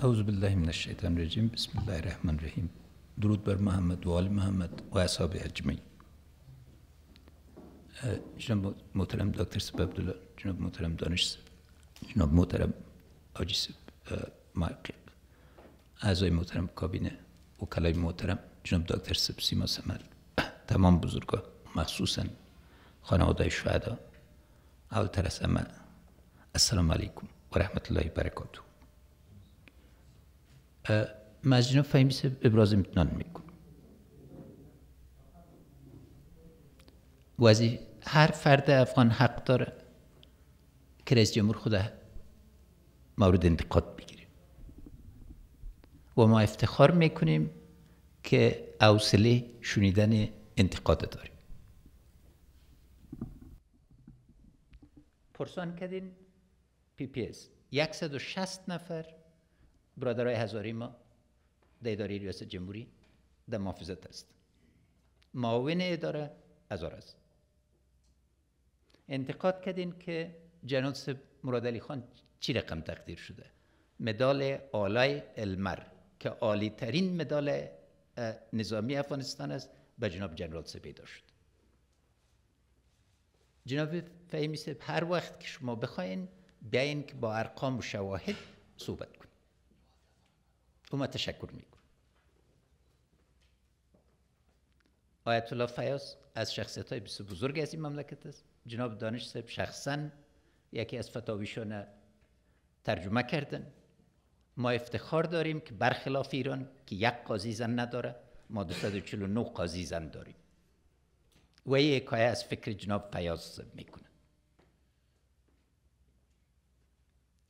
أعوذ بالله من الشيطان الرجيم بسم الله الرحمن الرحيم درود بر محمد وآل محمد و اصحاب اجمعین اه، جناب محترم دكتور سب عبدالله جناب محترم دانش سب جناب محترم آجی سب معقل اعضای محترم کابینه و محترم جناب دکتر سب سیما سمل تمام بزرگا مخصوصا خانواده شهدا اول ترس اما السلام علیکم و رحمت الله برکاته مجنون سه ابراز امتنان میکن. وزی هر فرد افغان حق داره که رئیس جمهور خود مورد انتقاد بگیریم و ما افتخار میکنیم که اوصله شنیدن انتقاد داریم پرسان کردین پی پی نفر برادرای هزاری ما در اداره ریاست جمهوری در محافظت است معاون اداره هزار است انتقاد کردین که مراد علی خان چی رقم تقدیر شده مدال آلای المر که عالی ترین مدال نظامی افغانستان است به جناب جنرال پیدا شد جناب فهمی هر وقت که شما بخواین بیاین که با ارقام و شواهد صحبت او ما تشکر میکن آیت الله فیاض از شخصیت های بسیار بزرگ از این مملکت است جناب دانش صاحب شخصا یکی از فتاویشان ترجمه کردن ما افتخار داریم که برخلاف ایران که یک قاضی زن نداره ما 249 قاضی زن داریم و یه حکایه از فکر جناب فیاض میکنه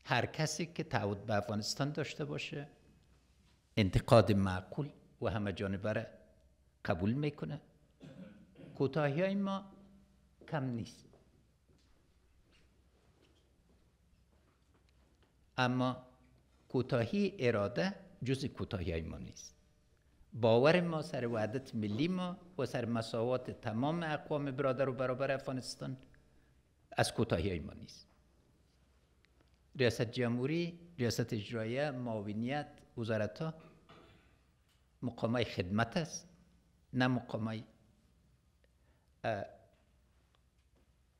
هر کسی که تعود به افغانستان داشته باشه انتقاد معقول و همه جانبه قبول میکنه کوتاهی های ما کم نیست اما کوتاهی اراده جز کوتاهی های ما نیست باور ما سر وعدت ملی ما و سر مساوات تمام اقوام برادر و برابر افغانستان از کوتاهی های ما نیست ریاست جمهوری ریاست اجرایه معاونیت وزارت ها های خدمت است نه های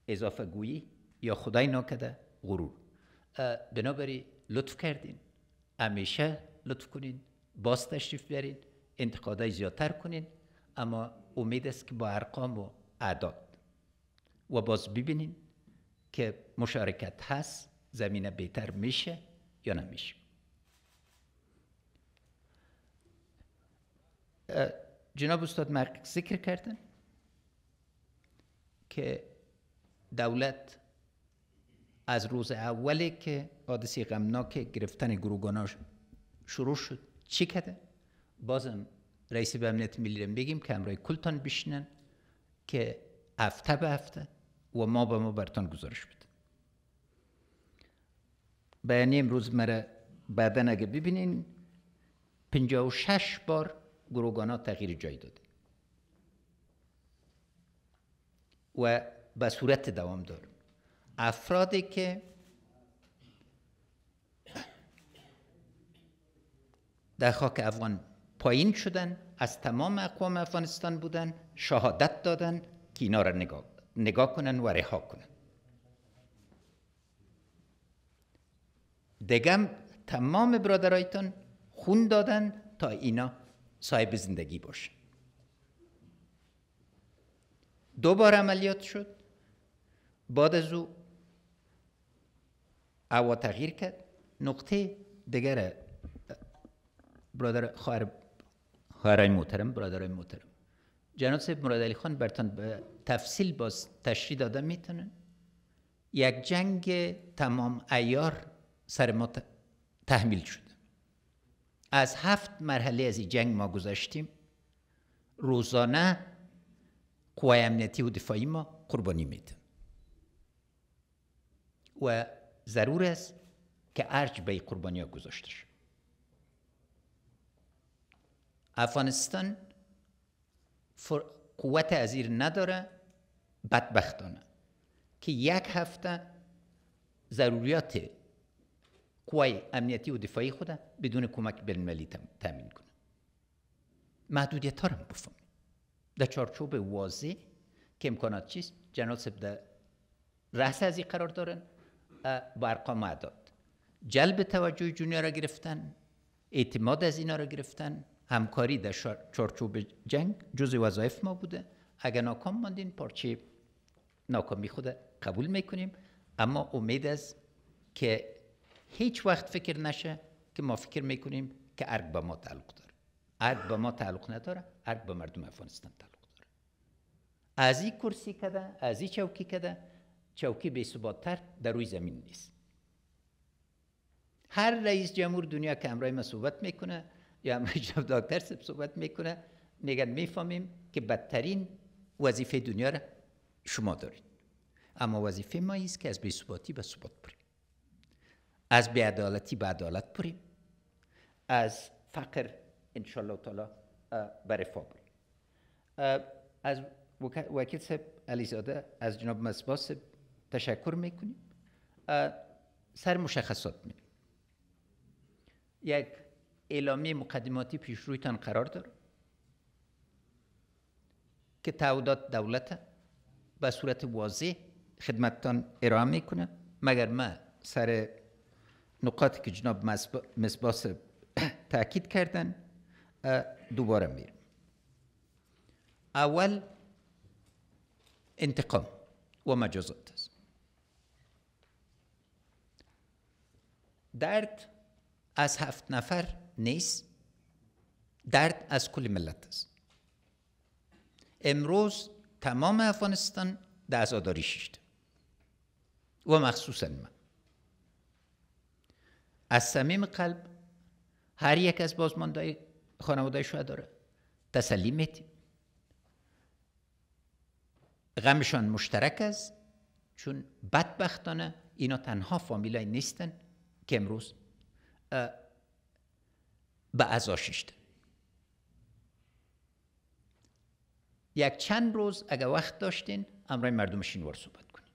اضافه گویی یا خدای ناکده غرور بنابراین لطف کردین همیشه لطف کنین باز تشریف بیارین انتقادای زیادتر کنین اما امید است که با ارقام و اعداد و باز ببینین که مشارکت هست زمینه بهتر میشه یا نمیشه جناب استاد مرق ذکر کردن که دولت از روز اولی که حادثه غمناک گرفتن گروگاناش شروع شد چی کرده؟ بازم رئیس به امنیت ملی بگیم که همراه کلتان بشینن که هفته به هفته و ما به ما برتان گزارش بده بیانیه امروز مرا بعدن اگه ببینین 56 بار گروگانا تغییر جای داده و به صورت دوام دار افرادی که در خاک افغان پایین شدن از تمام اقوام افغانستان بودن شهادت دادن که اینا را نگاه, نگاه کنن و رها کنن دگم تمام برادرایتان خون دادن تا اینا صاحب زندگی باشه دوبار عملیات شد بعد از او هوا تغییر کرد نقطه دیگر برادر خواهر خواهرای محترم برادرای محترم جناب سید مراد علی خان برتان به تفصیل باز تشریح داده میتونه یک جنگ تمام ایار سر ما تحمیل شد از هفت مرحله از این جنگ ما گذاشتیم روزانه قوای امنیتی و دفاعی ما قربانی میدن و ضرور است که ارج به قربانی ها گذاشته شد افغانستان قوت ازیر نداره بدبختانه که یک هفته ضروریات قوای امنیتی و دفاعی خود بدون کمک ملی تامین کنه محدودیت ها هم بفهم در چارچوب واضح که امکانات چیست جنرال سب در رأس از این قرار دارن با ارقام اعداد جلب توجه جونیا را گرفتن اعتماد از اینا را گرفتن همکاری در چارچوب جنگ جز وظایف ما بوده اگر ناکام ماندین پارچه ناکامی خود قبول میکنیم اما امید از که هیچ وقت فکر نشه که ما فکر میکنیم که ارگ به ما تعلق داره ارگ به ما تعلق نداره ارگ به مردم افغانستان تعلق داره از این کرسی کده از این چوکی کده چوکی بی در روی زمین نیست هر رئیس جمهور دنیا که امرای ما صحبت میکنه یا امرای داکتر دکتر صحبت میکنه میگن میفهمیم که بدترین وظیفه دنیا را شما دارید اما وظیفه ما است که از بی‌ثباتی به ثبات بریم از بیعدالتی به عدالت بریم از فقر انشالله تعالی به رفاه بریم از وکیل صاحب علیزاده از جناب مصباح تشکر میکنیم سر مشخصات می. یک اعلامی مقدماتی پیش تان قرار داره که تعهدات دولت به صورت واضح خدمتتان ارائه میکنه مگر ما سر نقاطی که جناب مصباس تاکید کردن دوباره میرم اول انتقام و مجازات است درد از هفت نفر نیست درد از کل ملت است امروز تمام افغانستان ازاداری شد و مخصوصا من از صمیم قلب هر یک از بازماندهای خانواده شهدا داره تسلی میتیم غمشان مشترک است چون بدبختانه اینا تنها فامیلای نیستن که امروز به عزا ششتن یک چند روز اگه وقت داشتین امرای مردم شینوار صحبت کنین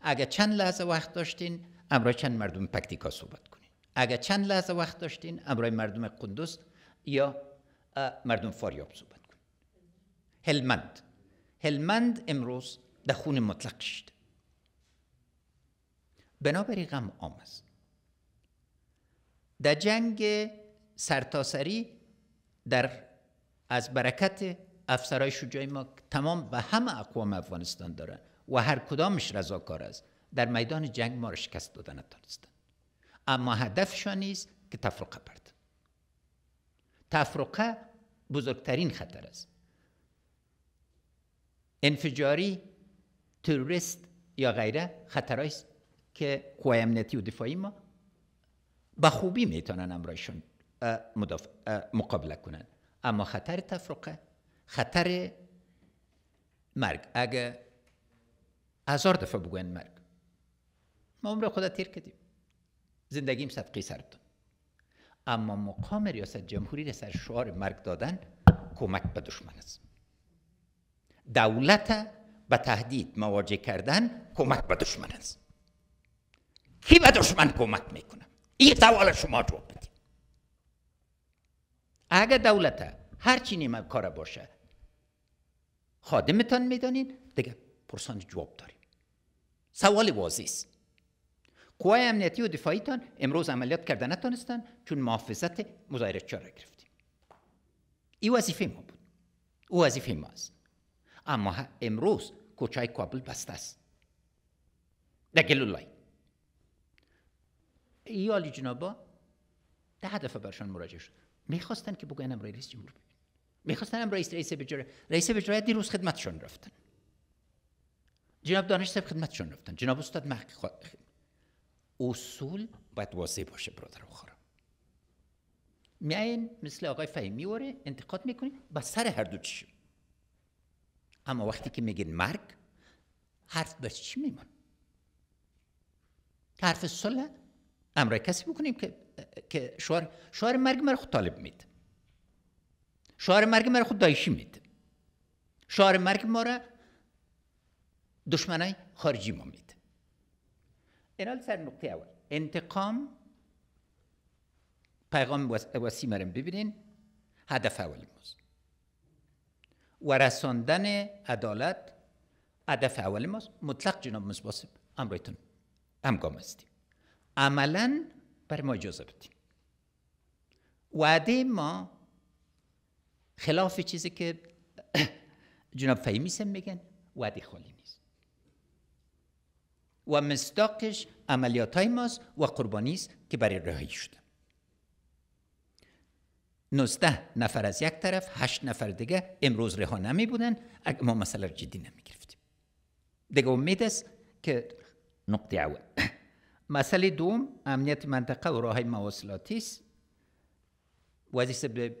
اگر چند لحظه وقت داشتین امرای چند مردم پکتیکا صحبت کنین اگر چند لحظه وقت داشتین امرای مردم قندوز یا مردم فاریاب صحبت کنین هلمند هلمند امروز در خون مطلق شد بنابرای غم عام است در جنگ سرتاسری در از برکت افسرهای شجاع ما تمام به همه اقوام افغانستان دارن و هر کدامش رضاکار است در میدان جنگ ما را شکست دادن نتانستند اما هدفشان نیست که تفرقه برد تفرقه بزرگترین خطر است انفجاری تروریست یا غیره خطرهایی است که قوای امنیتی و دفاعی ما به خوبی میتونن امرایشون مدافع مقابله کنند. اما خطر تفرقه خطر مرگ اگه هزار دفعه بگوین مرگ ما عمر خدا تیر کردیم زندگیم صدقی سرتون. اما مقام ریاست جمهوری را سر شعار مرگ دادن کمک به دشمن است دولت به تهدید مواجه کردن کمک به دشمن است کی به دشمن کمک میکنه این سوال شما جواب بدید اگر دولت هر چی نیمه کار باشه خادمتان میدانین دیگه پرسان جواب داریم سوال واضح است قوای امنیتی و دفاعیتان امروز عملیات کرده نتانستن چون محافظت مظاهره را گرفتیم این وظیفه ما بود او وظیفه ما است اما امروز کوچه کابل بسته است در گلولای ای آلی جنابا ده دفعه برشان مراجعه شد میخواستن که بگن امرای رئیس جمهور میخواستن هم رئیس رئیس بجره رئیس بجره دیروز خدمتشان رفتن جناب دانش صاحب خدمتشان رفتن جناب استاد اصول باید واضح باشه برادر بخارم میاین مثل آقای فهمی واره انتقاد میکنین با سر هر دو چشم اما وقتی که میگین مرگ حرف بر چی میمون حرف صلح امرای کسی بکنیم که که شعار مرگ مرا خود طالب مید شعار مرگ مرا خود دایشی مید شعار مرگ ما دشمنای خارجی ما میده اینا سر نقطه اول انتقام پیغام واسی مرم ببینین هدف اول ماست و رساندن عدالت هدف اول ماست مطلق جناب مصباسب امرایتون همگام هستیم عملا بر ما اجازه بدیم وعده ما خلاف چیزی که جناب سم میگن وعده خالی و مصداقش عملیات های ماست و قربانی است که برای رهایی شده 19 نفر از یک طرف 8 نفر دیگه امروز رها نمی بودن اگه ما مسئله جدی نمی گرفتیم دیگه امید است که نقطه اول مسئله دوم امنیت منطقه و راه مواصلاتی است وزیر به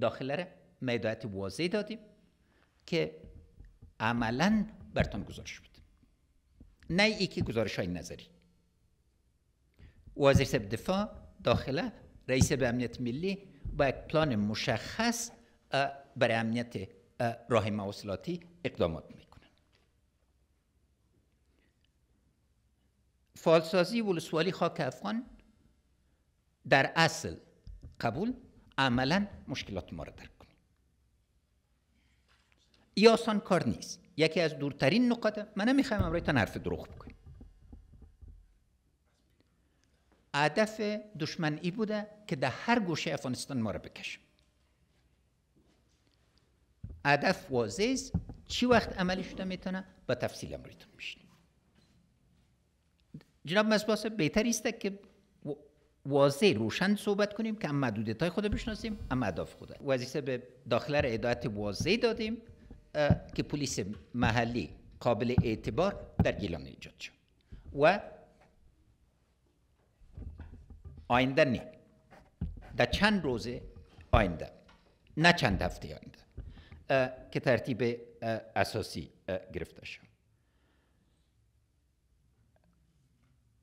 داخل را میدایت واضح دادیم که عملا برتان گزارش بود نه یکی گزارش های نظری وزیر سب دفاع داخله رئیس به امنیت ملی با یک پلان مشخص برای امنیت راه مواصلاتی اقدامات میکنن فالسازی ولسوالی خاک افغان در اصل قبول عملا مشکلات ما را درک کنه یا آسان کار نیست یکی از دورترین نقاط من نمیخوایم امروی تن حرف دروغ بکنیم هدف دشمن ای بوده که در هر گوشه افغانستان ما را بکشه هدف واضح است چی وقت عملی شده میتونه با تفصیل امرویتون میشنیم جناب مصباس بهتر است که واضح روشن صحبت کنیم که هم محدودیت های خود بشناسیم هم اهداف خود وظیفه به داخله را ادایت واضح دادیم که پلیس محلی قابل اعتبار در گیلان ایجاد شد و آینده نه در چند روز آینده نه چند هفته آینده که ترتیب اساسی گرفته شد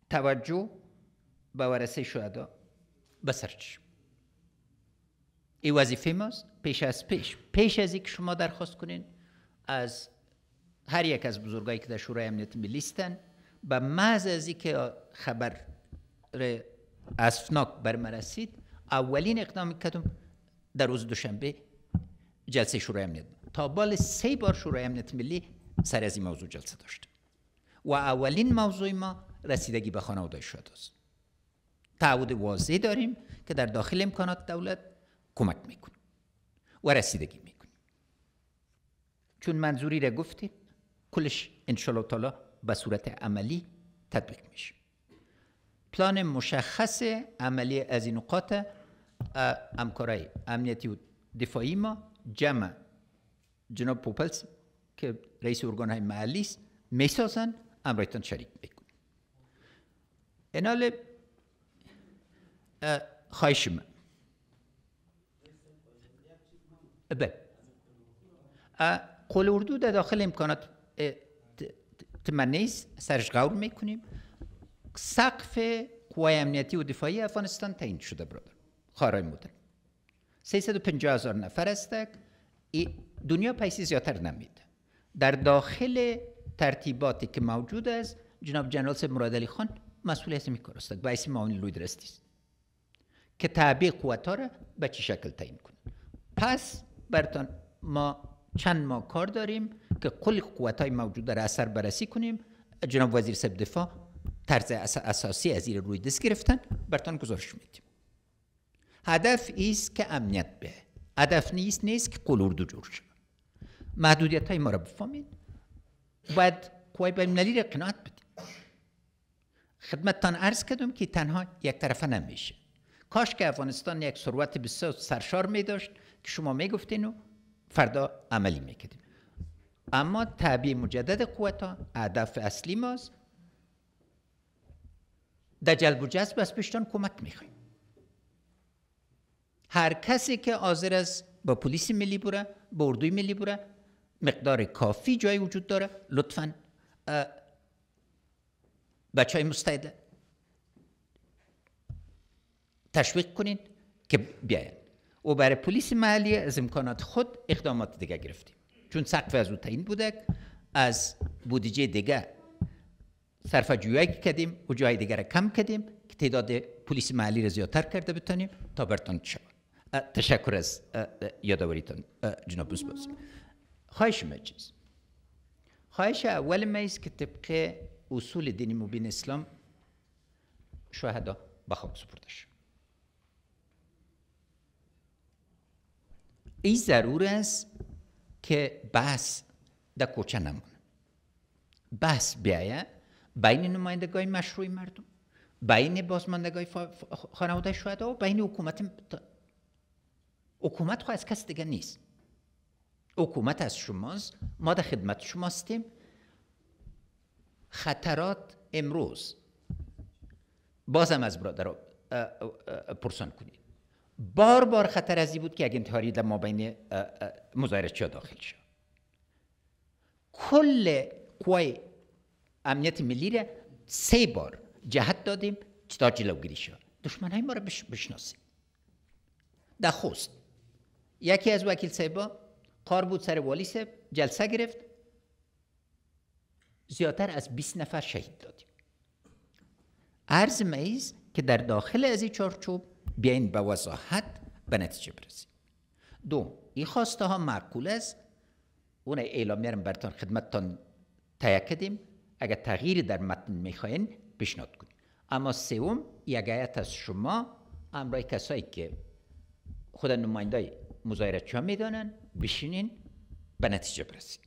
توجه به ورسه شهدا به سرچ ای وظیفه ماست پیش از پیش پیش از اینکه شما درخواست کنین از هر یک از بزرگایی که در شورای امنیت ملی هستند به محض از که خبر اسفناک بر رسید اولین اقدام کردم در روز دوشنبه جلسه شورای امنیت تا بال سه بار شورای امنیت ملی سر از این موضوع جلسه داشت و اولین موضوع ما رسیدگی به خانواده شد است تعهد واضح داریم که در داخل امکانات دولت کمک میکنیم و رسیدگی می چون منظوری را گفتیم کلش انشالله تعالی به صورت عملی تطبیق میشه پلان مشخص عملی از این نقاط همکارای امنیتی و دفاعی ما جمع جناب پوپلس که رئیس ارگان های محلی است میسازن امرایتان شریک بکن انال خواهش من بله قول اردو در داخل امکانات تمنیس سرش غور میکنیم سقف قوای امنیتی و دفاعی افغانستان تعیین شده برادر خارای مدر 350 هزار نفر است دنیا پیسی زیادتر نمیده در داخل ترتیباتی که موجود است جناب جنرال سید مراد علی خان مسئول هستی کار است به معاونی لوی درستی است که تابع قوتا را به چه شکل تعیین کنه پس برتان ما چند ماه کار داریم که کل قوت های موجود را اثر بررسی کنیم جناب وزیر سب دفاع طرز اساسی از زیر روی دست گرفتن برتان گزارش میدیم هدف ایست که امنیت به هدف نیست نیست که قلور دو جور شد محدودیت های ما را بفهمید باید قوای بینالمللی را قناعت بدیم خدمتتان عرض کردم که تنها یک طرفه نمیشه کاش که افغانستان یک ثروت بسیار سرشار می داشت که شما می و فردا عملی میکنیم. اما تعبیه مجدد قوتا هدف اصلی ماست در جلب و جذب از پیشتان کمک میخوایم هر کسی که حاضر است با پلیس ملی بره با اردوی ملی بره مقدار کافی جای وجود داره لطفا بچه های مستعد تشویق کنین که بیاین و برای پلیس محلی از امکانات خود اقدامات دیگه گرفتیم چون سقف از او تعیین بوده از بودجه دیگه صرف جویایی کردیم و جای دیگه را کم کردیم که تعداد پلیس محلی را زیادتر کرده بتانیم تا برتون شود تشکر از یادواریتان جناب بوسبوس خواهش ما چیز خواهش اول ما که طبق اصول دینی مبین اسلام شهدا به خاک سپرده شد ای ضرور است که بحث در کوچه نمونه بحث بیایه بین نمایندگای مشروع مردم بین بازماندگاه خانواده شهدا و بین حکومت حکومت خو از کس دیگه نیست حکومت از شماست ما در خدمت شماستیم خطرات امروز بازم از برادر پرسان کنید بار بار خطر ازی بود که اگه انتحاری در ما بین چه داخل شد کل قوای امنیت ملی را سه بار جهت دادیم تا جلوگیری شد دشمن های ما را بشناسیم در خوست یکی از وکیل سیبا قار بود سر والی سیب جلسه گرفت زیادتر از 20 نفر شهید دادیم عرض میز که در داخل از این چارچوب بیاین به وضاحت به نتیجه برسیم دو این خواسته ها معقول است اون اعلامیه رو براتان خدمتتان تهیه کردیم اگر تغییر در متن میخواین پیشنهاد کنید اما سوم یگایت از شما امرای کسایی که خود نماینده مزایرت چا میدانن بشینین به نتیجه برسید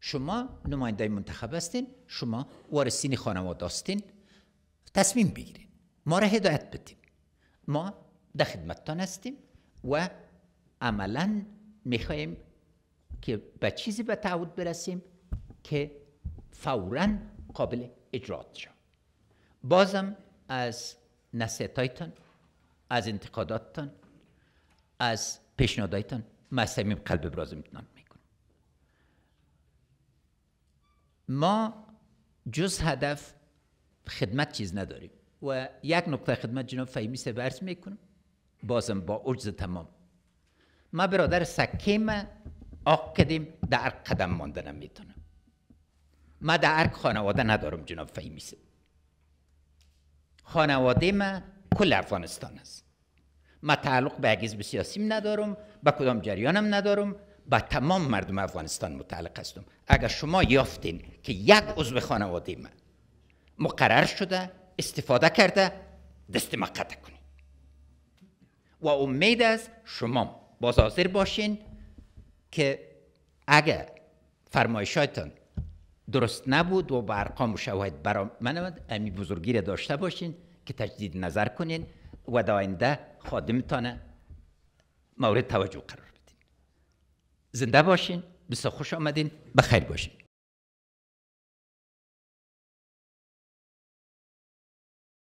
شما نماینده منتخب هستین شما وارثین خانواده هستین تصمیم بگیرین ما را هدایت بدین ما در خدمتتان هستیم و عملا میخواهیم که به چیزی به تعود برسیم که فورا قابل اجرات شد بازم از نصیحتایتان از انتقاداتتان از پیشنهاداتتان ما صمیم قلب ابراز امتنان میکنم ما جز هدف خدمت چیز نداریم و یک نقطه خدمت جناب فهمی سه برس میکنم بازم با عجز تمام ما برادر سکیم آق کدیم در قدم مانده نمیتونم ما در ارک خانواده ندارم جناب فهمی سه خانواده ما کل افغانستان است ما تعلق به اگیز سیاسی سیاسیم ندارم به کدام جریانم ندارم به تمام مردم افغانستان متعلق هستم اگر شما یافتین که یک عضو خانواده من مقرر شده استفاده کرده دست قطع کنید و امید از شما باز باشین که اگر هایتان درست نبود و به ارقام و شواهد برا من امی بزرگی را داشته باشین که تجدید نظر کنین و داینده خادمتان مورد توجه قرار بدین زنده باشین بسیار خوش آمدین بخیر باشین